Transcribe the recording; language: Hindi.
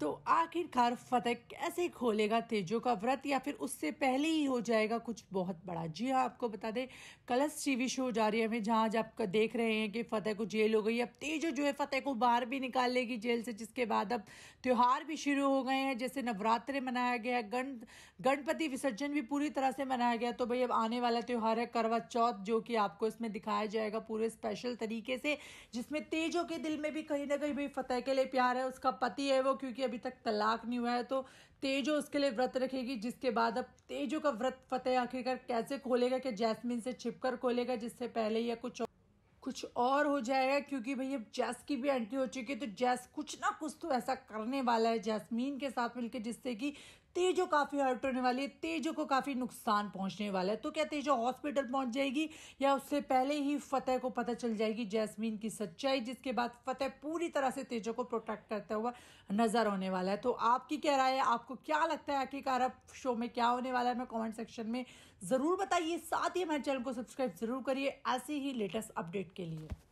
तो आखिरकार फतेह कैसे खोलेगा तेजो का व्रत या फिर उससे पहले ही हो जाएगा कुछ बहुत बड़ा जी हाँ आपको बता दें टी टीवी शो जा रही है हमें जहाँ जब आप देख रहे हैं कि फतेह को जेल हो गई अब तेजो जो है फतेह को बाहर भी निकाल लेगी जेल से जिसके बाद अब त्यौहार भी शुरू हो गए हैं जैसे नवरात्रे मनाया गया गण गणपति विसर्जन भी पूरी तरह से मनाया गया तो भाई अब आने वाला त्यौहार है करवा चौथ जो कि आपको इसमें दिखाया जाएगा पूरे स्पेशल तरीके से जिसमें तेजो के दिल में भी कहीं ना कहीं भाई फतेह के लिए प्यार है उसका पति है वो क्योंकि अभी तक तलाक नहीं हुआ है तो तेजो उसके लिए व्रत रखेगी जिसके बाद अब तेजो का व्रत फतेह आखिरकार कैसे खोलेगा कि जैस्मिन से छिपकर खोलेगा जिससे पहले या कुछ कुछ और हो जाएगा क्योंकि भैया अब जैस की भी एंट्री हो चुकी है तो जैस कुछ ना कुछ तो ऐसा करने वाला है जैस्मीन के साथ मिलकर जिससे कि तेजो काफ़ी हर्ट होने वाली है तेजो को काफ़ी नुकसान पहुंचने वाला है तो क्या तेजो हॉस्पिटल पहुंच जाएगी या उससे पहले ही फतेह को पता चल जाएगी जैस्मीन की सच्चाई जिसके बाद फतेह पूरी तरह से तेजो को प्रोटेक्ट करता हुआ नज़र होने वाला है तो आपकी क्या राय है आपको क्या लगता है आखिरकार अब शो में क्या होने वाला है हमें कॉमेंट सेक्शन में ज़रूर बताइए साथ ही हमारे चैनल को सब्सक्राइब ज़रूर करिए ऐसे ही लेटेस्ट अपडेट के लिए